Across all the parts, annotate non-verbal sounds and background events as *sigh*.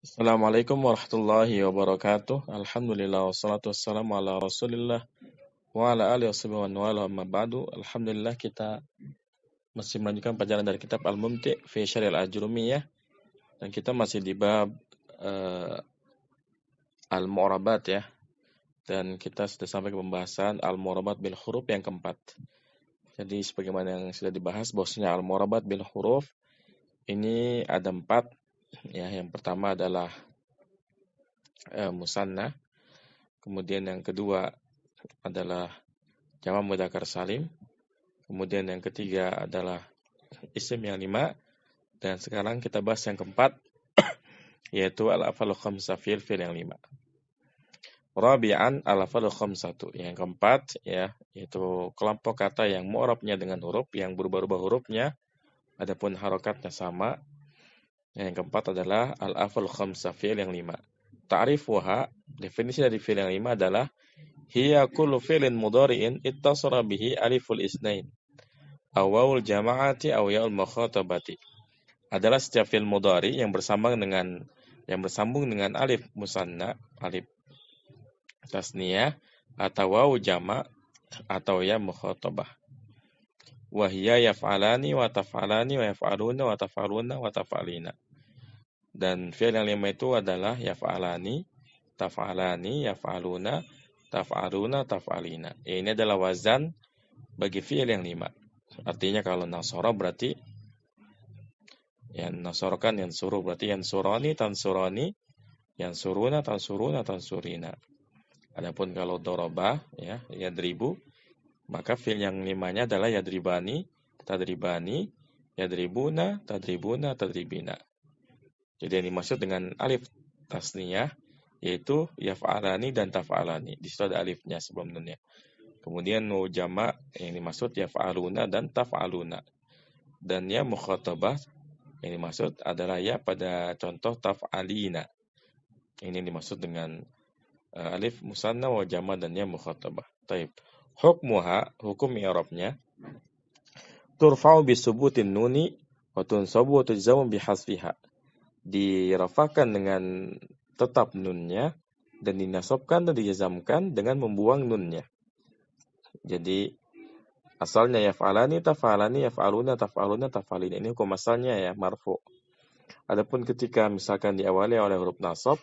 Assalamualaikum warahmatullahi wabarakatuh. Alhamdulillah wassalatu wassalamu ala Rasulillah wa ala alihi wa wala amma ba'du. Alhamdulillah kita masih melanjutkan pelajaran dari kitab Al-Mumti fi Syarih Al-Ajrumiyah dan kita masih di bab uh, Al-Mu'rabat ya. Dan kita sudah sampai ke pembahasan Al-Mu'rabat bil huruf yang keempat. Jadi sebagaimana yang sudah dibahas bahwasanya Al-Mu'rabat bil huruf ini ada empat Ya, yang pertama adalah e, musanna, kemudian yang kedua adalah jamak mudakar salim, kemudian yang ketiga adalah isim yang lima, dan sekarang kita bahas yang keempat, *coughs* yaitu al-afalu khamsa fil fil yang lima. Rabi'an al-afalu khamsatu. Yang keempat, ya, yaitu kelompok kata yang mu'rabnya dengan huruf, yang berubah-ubah hurufnya, adapun harokatnya sama, Nah, yang keempat adalah al afal khamsa fi'il yang lima. Ta'rif waha, definisi dari fi'il yang lima adalah hiya kullu fi'lin mudhari'in ittasara bihi aliful isnain. Awawul jama'ati aw yaul mukhatabati. Adalah setiap fi'il mudhari yang bersambung dengan yang bersambung dengan alif musanna, alif tasniyah atau waw jama' atau ya mukhatabah wahia yaf'alani wa taf'alani wa yaf'aluna wa taf'aluna wa taf'alina. Dan fi'il yang lima itu adalah yaf'alani, taf'alani, yaf'aluna, taf'aluna, taf'alina. Ya, ini adalah wazan bagi fi'il yang lima. Artinya kalau nasara berarti yang nasorokan yang suruh berarti yang suroni suroni, yang suruna tan suruna, tan surina. Adapun kalau dorobah ya ya yadribu maka fil yang limanya adalah yadribani, tadribani, yadribuna, tadribuna, tadribina. Jadi yang dimaksud dengan alif tasniyah yaitu yaf'alani dan taf'alani. Di situ ada alifnya sebelumnya. nunnya. Kemudian nu jamak yang dimaksud yaf'aluna dan taf'aluna. Dan ya mukhatabah yang dimaksud adalah ya pada contoh taf'alina. Ini yang dimaksud dengan uh, alif musanna wa jama dan ya mukhatabah. Taib. Hukmuha, hukum i'rabnya turfa'u bisubutin nuni wa tunsabu wa tujzamu bihasfiha dirafakan dengan tetap nunnya dan dinasobkan dan dijazamkan dengan membuang nunnya. Jadi asalnya yaf'alani taf'alani yaf'aluna taf'aluna taf'alina ini hukum asalnya ya marfu. Adapun ketika misalkan diawali oleh huruf nasab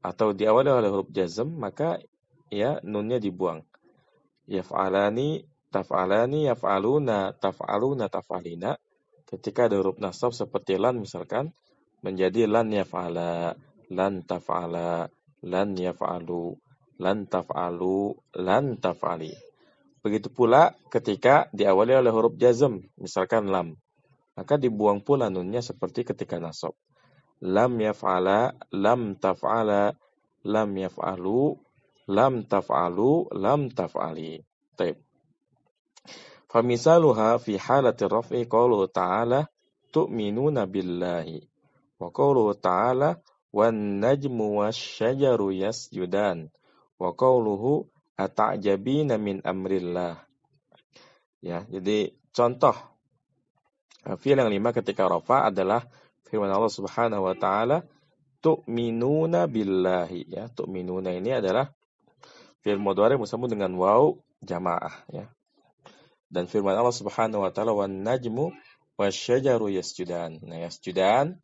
atau diawali oleh huruf jazm maka ya nunnya dibuang. Yaf'alani taf'alani yaf'aluna taf'aluna taf'alina ketika ada huruf nasab seperti lan misalkan menjadi lan yaf'ala, lan taf'ala, lan yaf'alu, lan taf'alu, lan taf'ali. Begitu pula ketika diawali oleh huruf jazm, misalkan lam, maka dibuang pula nunnya seperti ketika nasab. Lam yaf'ala, lam taf'ala, lam yaf'alu, lam taf'alu, lam taf'ali. Taib. Famisaluha fi halati raf'i qawluhu ta'ala tu'minuna billahi Taala najmu وقوله تعالى والنجم والشجر يسجدان وقوله atajabina min amrillah. Ya, jadi contoh eh, fi'il yang lima ketika rafa adalah firman Allah Subhanahu wa taala tu'minuna billahi ya. Tu'minuna ini adalah fi'il mudhari bersambung dengan waw jamaah ya. Dan firman Allah Subhanahu wa taala wan najmu wasyajaru yasjudan. Nah, yasjudan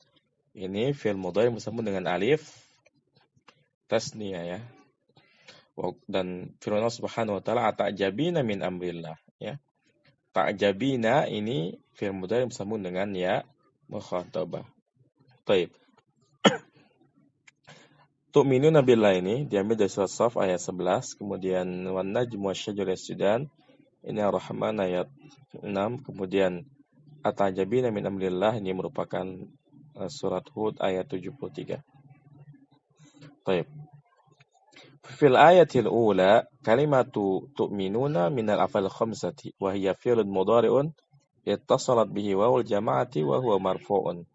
ini fi'il mudhari bersambung dengan alif tasnia ya. Dan firman Allah Subhanahu wa taala atajabina min amrillah ya. Ta'jabina ini fi'il mudhari bersambung dengan ya mukhatabah. Baik. *clears throat* Tu'minu Nabilah ini diambil dari surat Saf ayat 11, kemudian wan najmu wasyajur yasjudan ini ar-Rahman ayat 6, kemudian atajabina min amrillah ini merupakan Eh, surat Hud ayat 73. Baik. Fil ayatil ula kalimatu tu'minuna min al-afal khamsati wa hiya fi'lun mudhari'un ittasalat bihi wawul jama'ati wa huwa marfu'un.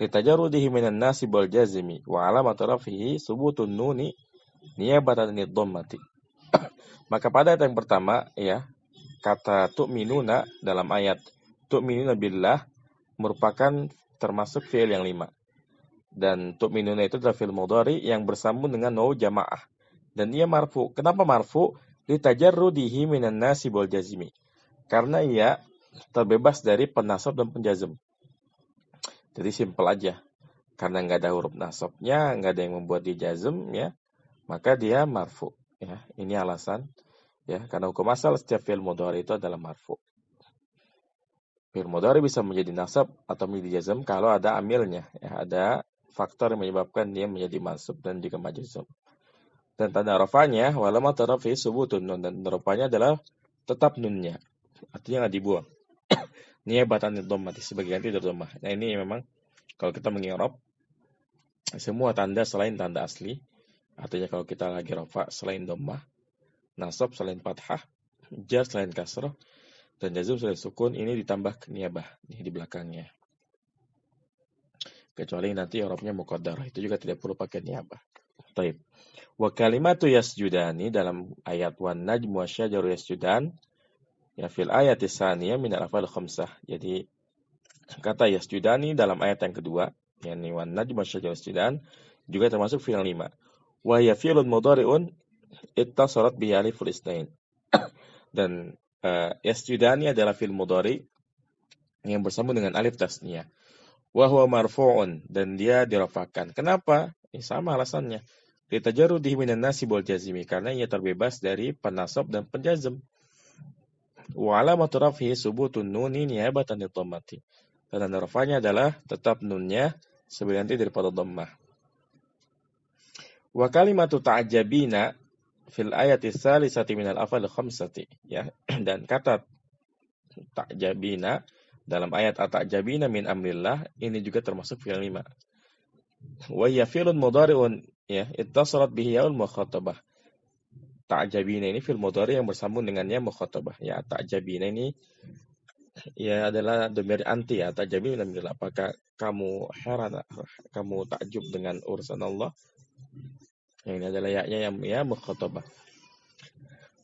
Litajarudihi minan nasib wal jazimi wa alamat rafihi subutun nuni niyabatan dhammati. *coughs* Maka pada ayat yang pertama ya kata tu'minuna dalam ayat tu'minuna billah merupakan termasuk fiil yang lima. Dan untuk minunnya itu adalah fiil mudhari yang bersambung dengan no jamaah. Dan ia marfu. Kenapa marfu? Litajarrudihi minan nasi bol jazimi. Karena ia terbebas dari penasab dan penjazem Jadi simple aja. Karena nggak ada huruf nasabnya, nggak ada yang membuat dia jazm, ya, maka dia marfu. Ya, ini alasan. Ya, karena hukum asal setiap fiil mudhari itu adalah marfu. Fi'il mudhari bisa menjadi nasab atau menjadi jazam kalau ada amilnya, ya, ada faktor yang menyebabkan dia menjadi mansub dan juga majzum. Dan tanda rafanya walama tarafi subutun nun dan rafanya adalah tetap nunnya. Artinya nggak dibuang. *coughs* ini Niabatan dhammati sebagai ganti dari domah. Nah ini memang kalau kita mengirup semua tanda selain tanda asli artinya kalau kita lagi rafah selain domah, nasab selain fathah jar selain kasroh dan jazm sudah sukun ini ditambah niabah nih di belakangnya. Kecuali nanti orangnya mukodar itu juga tidak perlu pakai niabah. Taib. Wa kalimatu yasjudani dalam ayat wan najm wa yasjudan ya fil ayat tsaniyah min al khamsah. Jadi kata yasjudani dalam ayat yang kedua yakni wan najm wa yasjudan juga termasuk fil lima. Wa ya fi'lun mudhari'un ittasarat bi aliful isnain. Dan Uh, yasjudani adalah fil mudhari yang bersambung dengan alif tasnia, Wahwa marfu'un dan dia dirafakan. Kenapa? Ini ya, sama alasannya. di minan nasib wal jazimi karena ia terbebas dari penasab dan penjazm. Wa alamatu rafihi subutun nuni niabatan dhammati. Dan rafanya adalah tetap nunnya sebenarnya daripada dhammah. Wa kalimatu taajabina fil ayati salisati minal afal khamsati ya *clears throat* dan kata tak jabina dalam ayat atak jabina min amrillah ini juga termasuk fil lima wa ya fi'lun mudhari'un ya ittasarat bihi yaul mukhatabah jabina ini fil mudhari yang bersambung dengannya mukhatabah ya tak jabina ini ya adalah domir anti ya tak jabina min amrillah apakah kamu heran kamu takjub dengan urusan Allah yang ini adalah yaknya yang ya mukhotobah.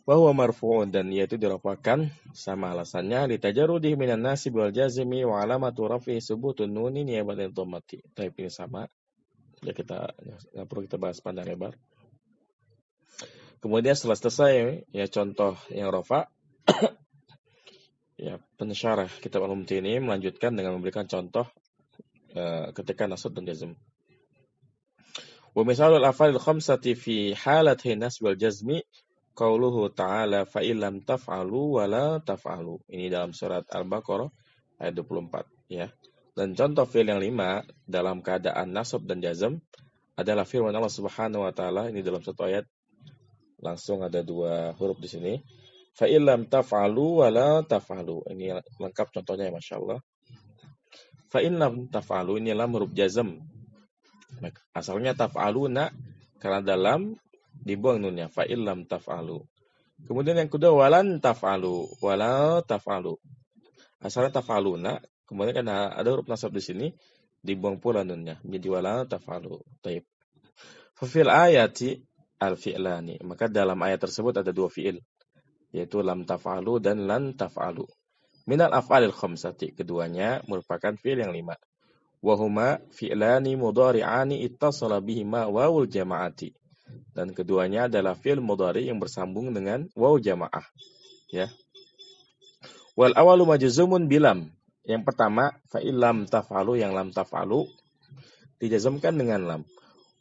Bahwa marfu'un dan yaitu dirafakan sama alasannya ditajarudih minan nasib wal jazmi wa alamatu rafi subutun nuni niyabatin dhammati. Tapi ini sama. Ya kita ya, nggak perlu kita bahas pandang lebar. Kemudian setelah selesai ya contoh yang rofa *coughs* ya pensyarah kitab al ini melanjutkan dengan memberikan contoh uh, ketika nasud dan jazm. Wa misalul afalil khamsati fi halati nasb wal jazmi qauluhu ta'ala fa illam taf'alu wa taf'alu. Ini dalam surat Al-Baqarah ayat 24 ya. Dan contoh fi'il yang lima dalam keadaan nasab dan jazm adalah firman Allah Subhanahu wa taala ini dalam satu ayat langsung ada dua huruf di sini. Fa illam taf'alu wa la taf'alu. Ini lengkap contohnya ya masyaallah. Fa illam taf'alu ini lam huruf jazm Asalnya taf'aluna karena dalam dibuang nunnya fa illam taf'alu. Kemudian yang kedua walan taf'alu, wala taf'alu. Asalnya taf'aluna, kemudian karena ada huruf nasab di sini dibuang pula nunnya menjadi wala taf'alu. Fa fil ayati al fi'lani. Maka dalam ayat tersebut ada dua fi'il yaitu lam taf'alu dan lan taf'alu. Minal af'alil khamsati. Keduanya merupakan fi'il yang lima wahuma fi'lani mudari'ani ittasala bihima wawul jama'ati. Dan keduanya adalah fil mudari' yang bersambung dengan waw jama'ah. Ya. Wal awalu majuzumun bilam. Yang pertama, lam taf'alu yang lam taf'alu dijazmkan dengan lam.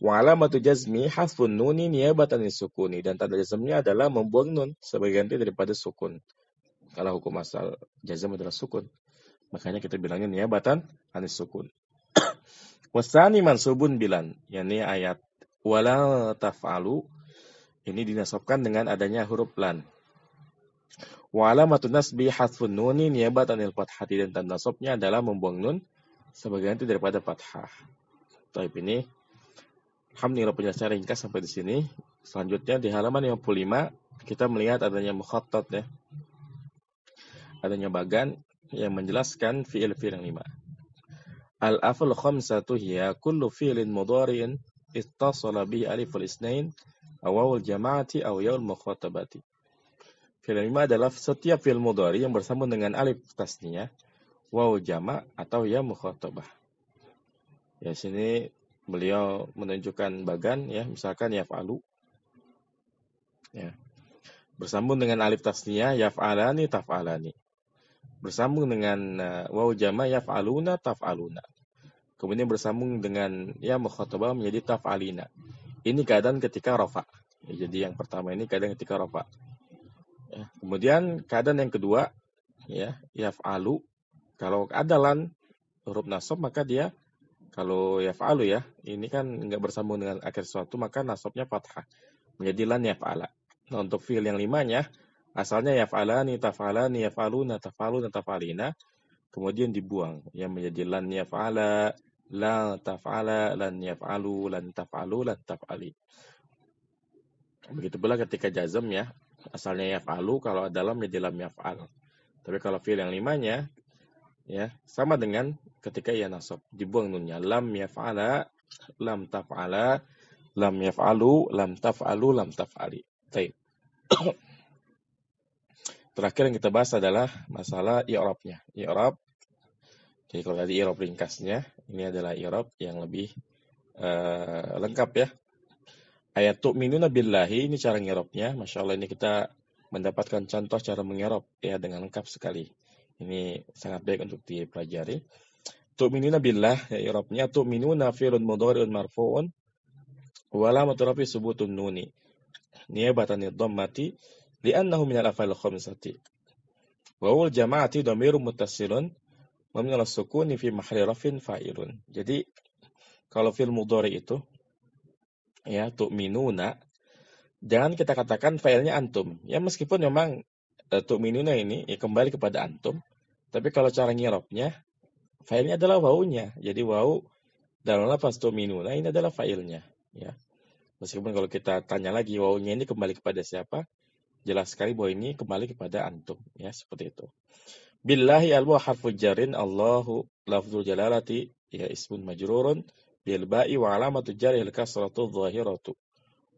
Wa'alamatu jazmi hasfun nuni niyabatan sukuni dan tanda jazmnya adalah membuang nun sebagai ganti daripada sukun. Kalau hukum asal jazm adalah sukun. Makanya kita bilangnya niyabatan anis sukun. Wasani mansubun bilan, yakni ayat walal taf'alu ini dinasabkan dengan adanya huruf lan. Wa alamatun nasbi hasfun nuni niyabat anil fathati dan tanda nasabnya adalah membuang nun sebagai ganti daripada fathah. Taib ini Alhamdulillah penjelasan ringkas sampai di sini. Selanjutnya di halaman 55 kita melihat adanya mukhattat ya. Adanya bagan yang menjelaskan fi'il fi'il yang lima. Al-aful khamsatu hiya kullu fi'lin mudhari'in ittasala alif aliful isnain awawul jama'ati aw yaul mukhatabati. Fi'il lima adalah setiap fi'il mudhari yang bersambung dengan alif tasniyah, waw jama' atau ya mukhatabah. Ya sini beliau menunjukkan bagan ya misalkan yaf'alu. Ya. Bersambung dengan alif tasniyah yaf'alani taf'alani. Bersambung dengan uh, eh, waw jama' yaf'aluna taf'aluna kemudian bersambung dengan ya mukhatabah menjadi taf'alina. Ini keadaan ketika rofa. Ya, jadi yang pertama ini keadaan ketika rofa. Ya, kemudian keadaan yang kedua ya yaf'alu kalau adalan huruf nasab maka dia kalau yaf'alu ya ini kan nggak bersambung dengan akhir suatu maka nasabnya fathah menjadi lan yaf'ala. Nah untuk fiil yang limanya asalnya yaf'alani taf'alani yaf'aluna taf'aluna taf'alina kemudian dibuang yang menjadi lan yaf'ala La taf'ala, lan yaf'alu, lan taf'alu, lan taf'ali. Begitu pula ketika jazm ya, asalnya yaf'alu, kalau dalam ya dalam yaf'al. Tapi kalau fiil yang limanya, ya sama dengan ketika ia nasab, dibuang nunnya. Lam yaf'ala, lam taf'ala, lam yaf'alu, lam taf'alu, lam taf'ali. Baik. *coughs* Terakhir yang kita bahas adalah masalah i'rabnya. I'rab jadi kalau tadi Eropa ringkasnya, ini adalah Eropa yang lebih uh, lengkap ya. Ayat tu'minuna billahi, ini cara ngeropnya. Masya Allah ini kita mendapatkan contoh cara mengerop ya dengan lengkap sekali. Ini sangat baik untuk dipelajari. Tu'minuna billah, ya Eropnya. Iropnya. Tu'minuna fi'lun mudhari'un marfu'un. wala rafi subutun nuni. Niabatan dhammati li'annahu minal afal khomisati. Wawul jama'ati domiru mutasilun Mamnul sukuni fi mahalli rafin fa'ilun. Jadi kalau fil mudhari itu ya tu'minuna jangan kita katakan failnya antum. Ya meskipun memang e, tu'minuna ini ya kembali kepada antum, tapi kalau cara ngirapnya failnya adalah waunya. Jadi wau dalam lafaz tu'minuna ini adalah failnya, ya. Meskipun kalau kita tanya lagi waunya ini kembali kepada siapa? Jelas sekali bahwa ini kembali kepada antum, ya seperti itu. Billahi al harfu jarin Allahu lafzul jalalati ya ismun majrurun bil ba'i wa alamatu al kasratu dhahiratu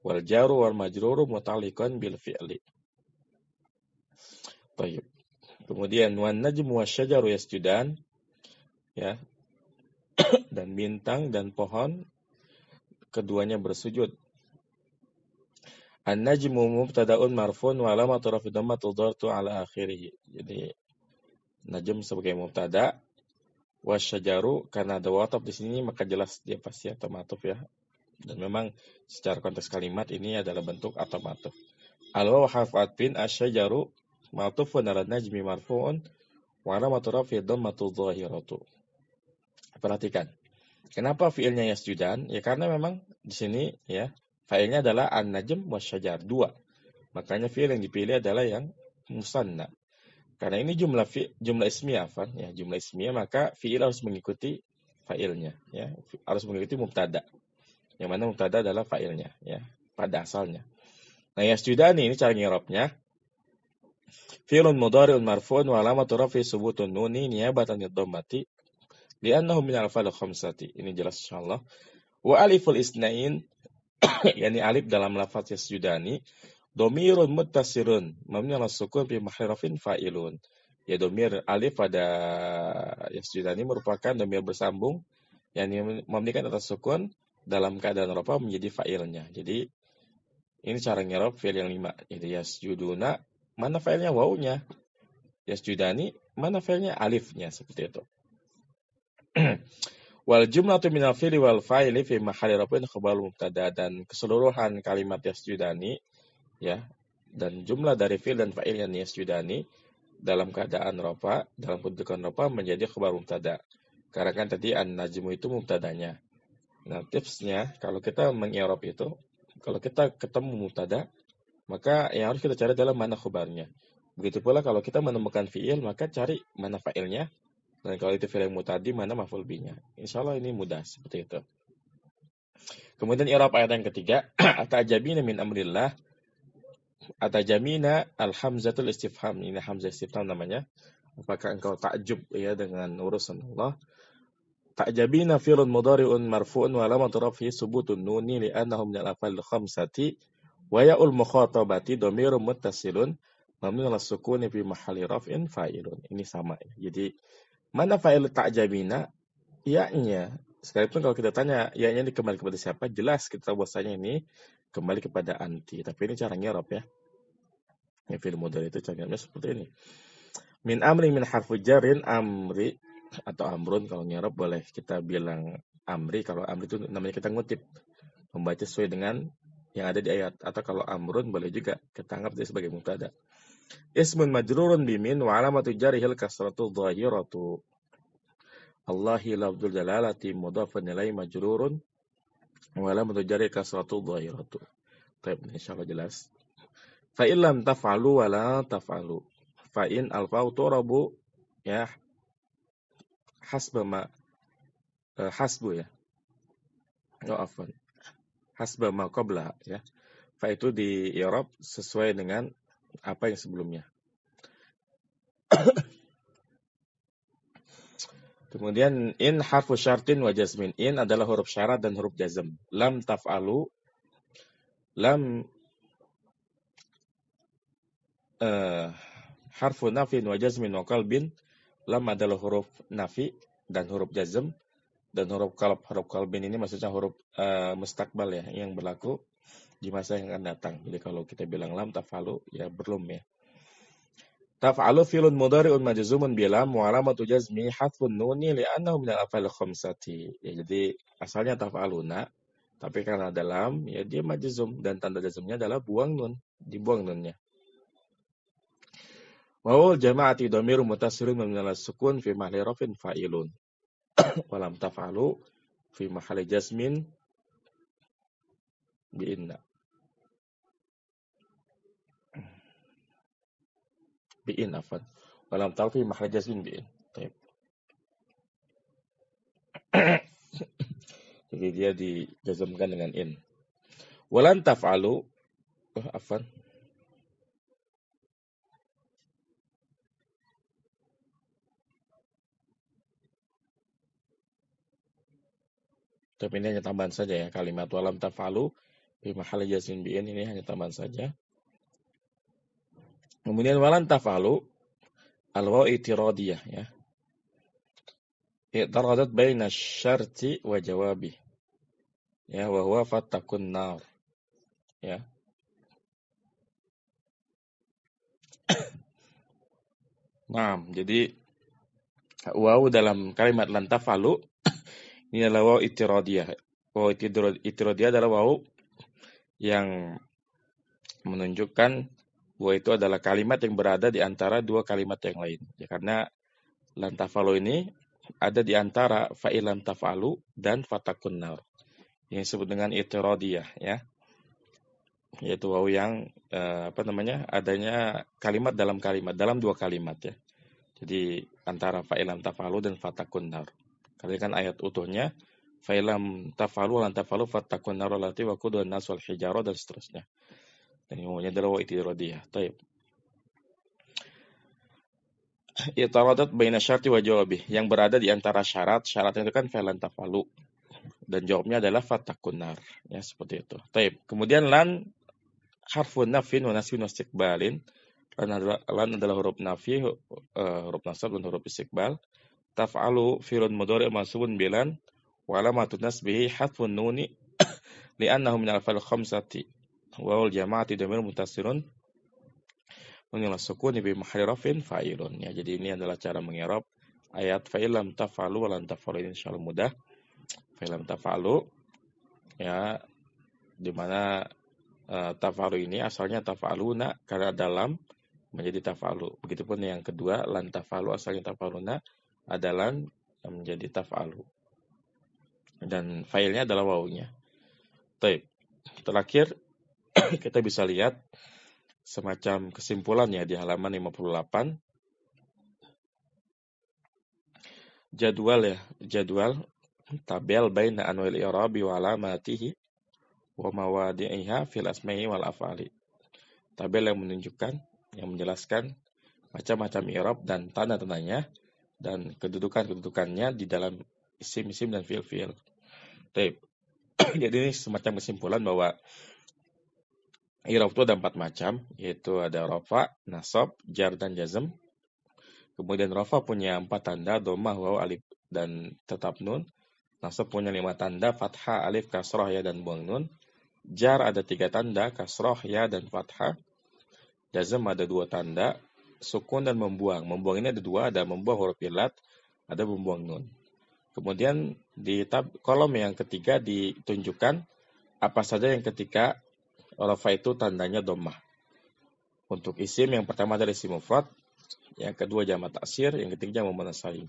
wal jaru wal majruru mutalikan bil fi'li. Tayyib. Kemudian wan najmu wasyajaru yasjudan ya. *coughs* dan bintang dan pohon keduanya bersujud. An-najmu mubtada'un marfun wa alamatu rafi dhammatu ala akhirih. Jadi najm sebagai mubtada wasyajaru karena ada watop di sini maka jelas dia pasti atau matuf ya dan memang secara konteks kalimat ini adalah bentuk atau matuf alwa wa hafat bin asyajaru matufun ala najmi marfu'un wa alamatu rafi dhammatu zahiratu perhatikan kenapa fiilnya yasjudan ya karena memang di sini ya failnya adalah an-najm wasyajar dua makanya fiil yang dipilih adalah yang musanna karena ini jumlah fi, jumlah ismiyah, Fan, ya, jumlah ismiyah maka fiil harus mengikuti failnya, ya, harus mengikuti mubtada. Yang mana mubtada adalah failnya, ya, pada asalnya. Nah, ya yasjudani ini cara ngirobnya. Fi'lun mudhari'un marfu'un wa alamatu rafi subutun nuni niyabatan yadhammati li'annahu min al-fa'il khamsati. Ini jelas insyaallah. Wa aliful isnain *coughs* yakni alif dalam lafaz yasjudani Domirun muttasirun. Mamnya ala sukun bi mahrafin fa'ilun. Ya domir alif pada yasjudani merupakan domir bersambung yang memiliki atas sukun dalam keadaan ropa menjadi fa'ilnya. Jadi ini cara ngerob fi'il yang lima. Jadi yasjuduna mana fa'ilnya wawunya. Yasjudani mana fa'ilnya alifnya seperti itu. *clears throat* wal jumlatu minal fi'li wal fa'ili fi mahalli rafin khabar mubtada dan keseluruhan kalimat yasjudani ya dan jumlah dari fil dan fa'il yang yasjudani dalam keadaan ropa dalam kedudukan ropa menjadi khobar mubtada karena kan tadi an-najmu itu mubtadanya nah tipsnya kalau kita mengi'rab itu kalau kita ketemu mubtada maka yang harus kita cari adalah mana khabarnya begitu pula kalau kita menemukan fi'il maka cari mana fa'ilnya dan kalau itu fi'il mutadi mana maf'ul binya Insya Allah ini mudah seperti itu kemudian Eropa ayat yang ketiga atajabina *clears throat* min amrillah atajamina al hamzatul istifham ini hamzah istifham namanya apakah engkau takjub ya dengan urusan Allah ta'jabina fi'lun mudariun marfu'un wa alamat rafihi subutun nuni annahum min al-afal khamsati wa ya'ul mukhatabati dhamirun muttasilun mamnun ala sukuni fi mahalli raf'in fa'ilun ini sama ya. jadi mana fa'il ta'jabina ya'nya sekalipun kalau kita tanya ya'nya nya dikembali kepada siapa jelas kita bahwasanya ini kembali kepada anti. Tapi ini cara ngirup ya. Ini fi'il mudhari itu caranya seperti ini. Min amri min harfu jarin amri atau amrun kalau ngirup boleh kita bilang amri kalau amri itu namanya kita ngutip membaca sesuai dengan yang ada di ayat atau kalau amrun boleh juga ketanggap dia sebagai mubtada. Ismun majrurun bimin wa alamatu jarihil kasratu dhahiratu. Allahi lafzul jalalati mudhafun nilai majrurun Wala jari kasratu zahiratu. Taib, insyaallah jelas. Fa'in lam taf'alu wala taf'alu. fa'in alfau turabu ya hasba ma uh, hasbu ya. Oh, afan. Hasba ma qabla ya. Fa itu di Eropa sesuai dengan apa yang sebelumnya. Kemudian in harfu syartin wa jazmin. In adalah huruf syarat dan huruf jazm. Lam taf'alu. Lam uh, harfu nafin wa jazmin wa kalbin. Lam adalah huruf nafi dan huruf jazm. Dan huruf kalb, huruf kalbin ini maksudnya huruf uh, eh, mustakbal ya. Yang berlaku di masa yang akan datang. Jadi kalau kita bilang lam tafalu ya belum ya. Taf'alu filun mudari'un majzumun bila mu'alamatu jazmi hatfun nuni li'annahu minal afal khumsati. Ya, jadi asalnya taf'aluna tapi karena dalam ya dia majzum dan tanda jazmnya adalah buang nun, dibuang nunnya. Wawul jama'ati domiru mutasirun minal sukun fi mahli rafin fa'ilun. *coughs* Walam taf'alu fi mahli jazmin bi'inna. bi'in afan. Walam tahu fi mahraj jazmin bi'in. Taib. *coughs* Jadi dia dijazamkan dengan in. Walan taf'alu oh, eh, afan. Tapi ini hanya tambahan saja ya kalimat walam tafalu bi mahali jazmin bi ini hanya tambahan saja. Kemudian walan tafalu al-waitiradiyah ya. I'taradat baina syarti wa jawabi. Ya, wa huwa fattakun nar. Ya. *coughs* nah, jadi wau dalam kalimat lantafalu *coughs* ini adalah wau itiradiyah. Wau itiradiyah adalah wau yang menunjukkan Wa itu adalah kalimat yang berada di antara dua kalimat yang lain. Ya, karena lantafalo ini ada di antara fa'ilam tafalu dan fatakun nar. Yang disebut dengan itirodiyah ya. Yaitu waw yang eh, apa namanya? adanya kalimat dalam kalimat, dalam dua kalimat ya. Jadi antara fa'ilam tafalu dan fatakun nar. Karena kan ayat utuhnya fa'ilam tafalu lantafalu tafalu fatakun nar lati wa qudun nas dan seterusnya. يعني هو يدرو اعتراضية طيب Itaradat baina syarti wa jawabih yang berada di antara syarat Syarat itu kan fi'lan tafalu dan jawabnya adalah fatakunar ya seperti itu. Taib. Kemudian lan harfun nafin wa nasbin istiqbalin lan adalah, lan adalah huruf nafi eh, huruf nasab dan huruf istiqbal. Taf'alu firun mudhari' masubun bilan wa alamatun nasbihi hadfun nuni *coughs* li'annahu min al-fa'il wal jama'ati damir mutasirun mengenal sukun bi mahali fa'ilun ya jadi ini adalah cara mengirap ayat fa'ilam tafalu walan tafalu insyaallah mudah fa'ilam tafalu ya dimana uh, e, tafalu ini asalnya tafaluna karena dalam menjadi tafalu begitupun yang kedua lan tafalu asalnya tafaluna adalah menjadi tafalu dan failnya adalah wawunya. Terakhir kita bisa lihat semacam kesimpulannya di halaman 58. Jadwal ya, jadwal tabel baina anwil i'rabi wa alamatihi wa mawadi'iha fil asma'i wal af'ali. Tabel yang menunjukkan, yang menjelaskan macam-macam i'rab dan tanda-tandanya dan kedudukan-kedudukannya di dalam isim-isim dan fil-fil. *clears throat* Jadi ini semacam kesimpulan bahwa Irof itu ada empat macam, yaitu ada rofa, nasab, jar, dan jazm. Kemudian rofa punya empat tanda, domah, waw, alif, dan tetap nun. Nasab punya lima tanda, fathah, alif, kasroh, ya, dan buang nun. Jar ada tiga tanda, kasroh, ya, dan fathah. Jazm ada dua tanda, sukun dan membuang. Membuang ini ada dua, ada membuang huruf ilat, ada membuang nun. Kemudian di tab kolom yang ketiga ditunjukkan apa saja yang ketika Rafa itu tandanya domah. Untuk isim yang pertama dari isim mufrad, yang kedua jamak taksir, yang ketiga jamak munasari.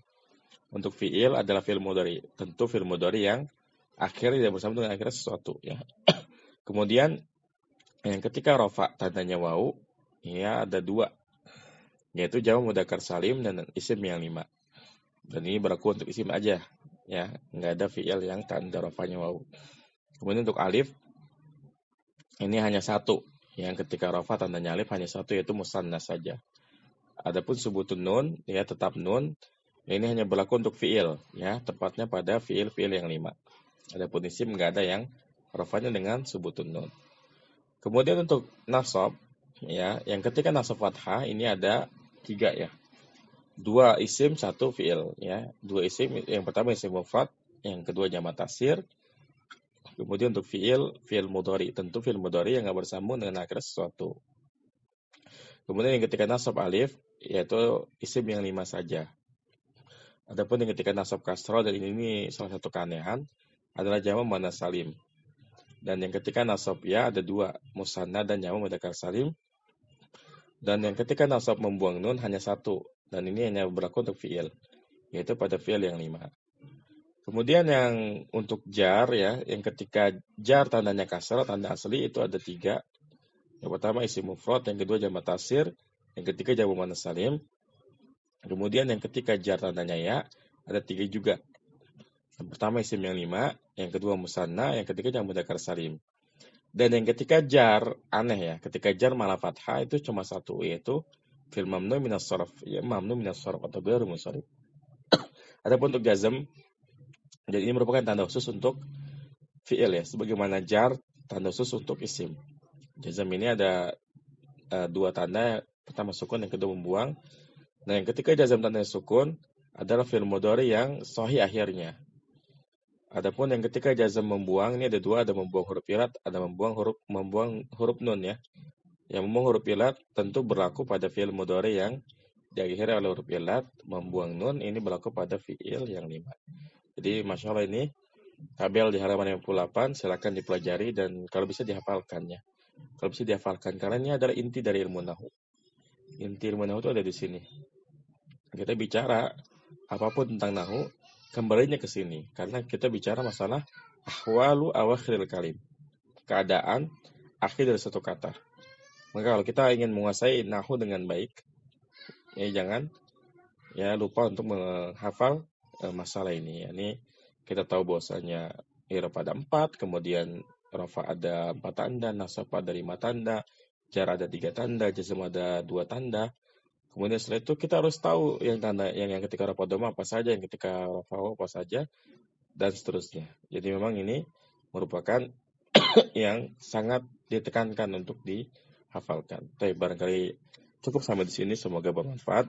Untuk fiil adalah fiil mudari. Tentu fiil mudari yang akhirnya tidak bersama dengan akhirnya sesuatu ya. *clears throat* Kemudian yang ketika rofa tandanya wau, ya ada dua, yaitu jamak mudakar salim dan isim yang lima. Dan ini berlaku untuk isim aja, ya nggak ada fiil yang tanda rofanya wau. Kemudian untuk alif ini hanya satu. Yang ketika Rafa tanda alif hanya satu yaitu musanna saja. Adapun subuh nun ya tetap nun ini hanya berlaku untuk fiil ya tepatnya pada fiil-fiil yang lima. Adapun isim nggak ada yang rofanya dengan subuh nun. Kemudian untuk nasab ya yang ketika nasab fathah ini ada tiga ya dua isim satu fiil ya dua isim yang pertama isim mufrad yang kedua jamak tasir Kemudian untuk fiil, fiil mudhari. Tentu fiil mudhari yang nggak bersambung dengan akhir sesuatu. Kemudian yang ketika nasab alif, yaitu isim yang lima saja. Adapun yang ketika nasab kasro, dan ini ini salah satu keanehan, adalah jama mana salim. Dan yang ketika nasab ya ada dua, musanna dan jama mudakar salim. Dan yang ketika nasab membuang nun hanya satu, dan ini hanya berlaku untuk fiil, yaitu pada fiil yang lima. Kemudian yang untuk jar ya, yang ketika jar tandanya kasar, tanda asli itu ada tiga. Yang pertama isi mufrad, yang kedua jama tasir, yang ketiga jamu manas salim. Kemudian yang ketika jar tandanya ya, ada tiga juga. Yang pertama isim yang lima, yang kedua musanna, yang ketiga jamu dakar salim. Dan yang ketika jar, aneh ya, ketika jar malah fathah itu cuma satu, yaitu fil mamnu minas sorf, ya mamnu minas sorf atau gairu musarif. *coughs* Adapun untuk jazm, jadi ini merupakan tanda khusus untuk fi'il ya, sebagaimana jar tanda khusus untuk isim. Jazam ini ada uh, dua tanda, pertama sukun, yang kedua membuang. Nah, yang ketiga jazam tanda sukun adalah fi'il mudhari yang sahih akhirnya. Adapun yang ketiga jazam membuang ini ada dua, ada membuang huruf ilat, ada membuang huruf membuang huruf nun ya. Yang membuang huruf ilat tentu berlaku pada fi'il mudhari yang diakhiri oleh huruf ilat, membuang nun ini berlaku pada fi'il yang lima. Jadi Masya Allah ini tabel di halaman 58 silahkan dipelajari dan kalau bisa dihafalkannya. Kalau bisa dihafalkan karena ini adalah inti dari ilmu nahu. Inti ilmu nahu itu ada di sini. Kita bicara apapun tentang nahu kembalinya ke sini karena kita bicara masalah ahwalu awakhiril kalim. Keadaan akhir dari satu kata. Maka kalau kita ingin menguasai nahu dengan baik, ya jangan ya lupa untuk menghafal Eh, masalah ini. Ini kita tahu bahwasanya ira pada empat, kemudian Rafa ada empat tanda, Nasab ada lima tanda, Jar ada tiga tanda, Jazm ada dua tanda. Kemudian setelah itu kita harus tahu yang tanda yang yang ketika Rafa doma apa saja, yang ketika Rafa apa saja, dan seterusnya. Jadi memang ini merupakan *coughs* yang sangat ditekankan untuk dihafalkan. Tapi barangkali cukup sampai di sini, semoga bermanfaat.